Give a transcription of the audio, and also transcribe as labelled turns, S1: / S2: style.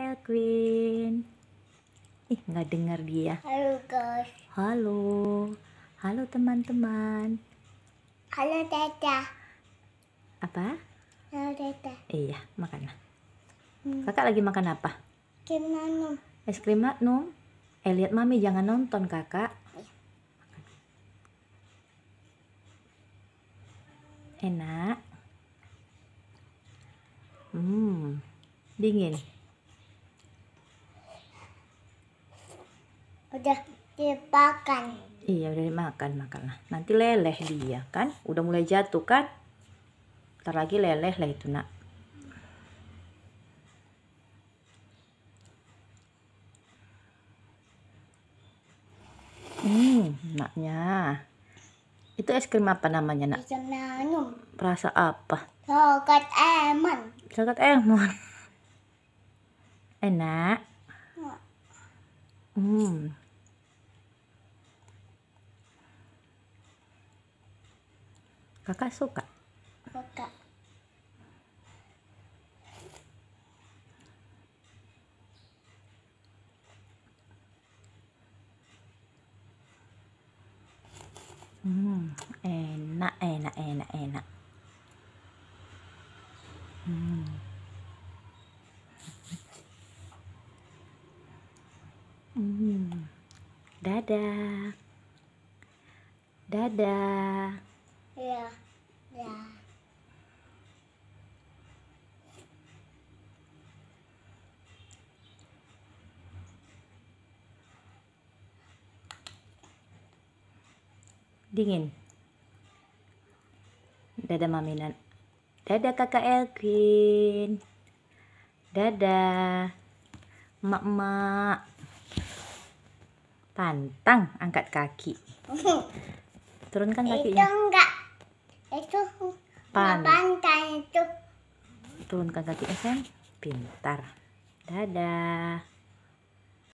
S1: Elquin. Ih, nggak dengar dia. Halo, guys. Halo. Halo, teman-teman. Halo, Teta. Apa? Halo, Teta. Iya, makan. Hmm. Kakak lagi makan apa? Es krim Magnum. Es krim Magnum? Eh, lihat Mami, jangan nonton, Kakak. Enak. Hmm, dingin. Udah dimakan. Iya udah dimakan makanlah. Nanti leleh dia kan. Udah mulai jatuh kan. Ntar lagi leleh lah itu nak. Hmm, naknya. Itu es krim apa namanya, Nak? Rasa apa? coklat almond. coklat almond. Enak. Eh, うん。かかそうか。かか。うん、ええー、な、ええー、な、ええー、な、ええな。うん。dada mm-hmm. Dadah. Dadah. Ya. Ya. Dingin. Dadah maminan. Dadah kakak Elkin. Dadah. Mak-mak pantang angkat kaki turunkan kakinya itu enggak itu pantang itu turunkan kaki, sayang pintar dadah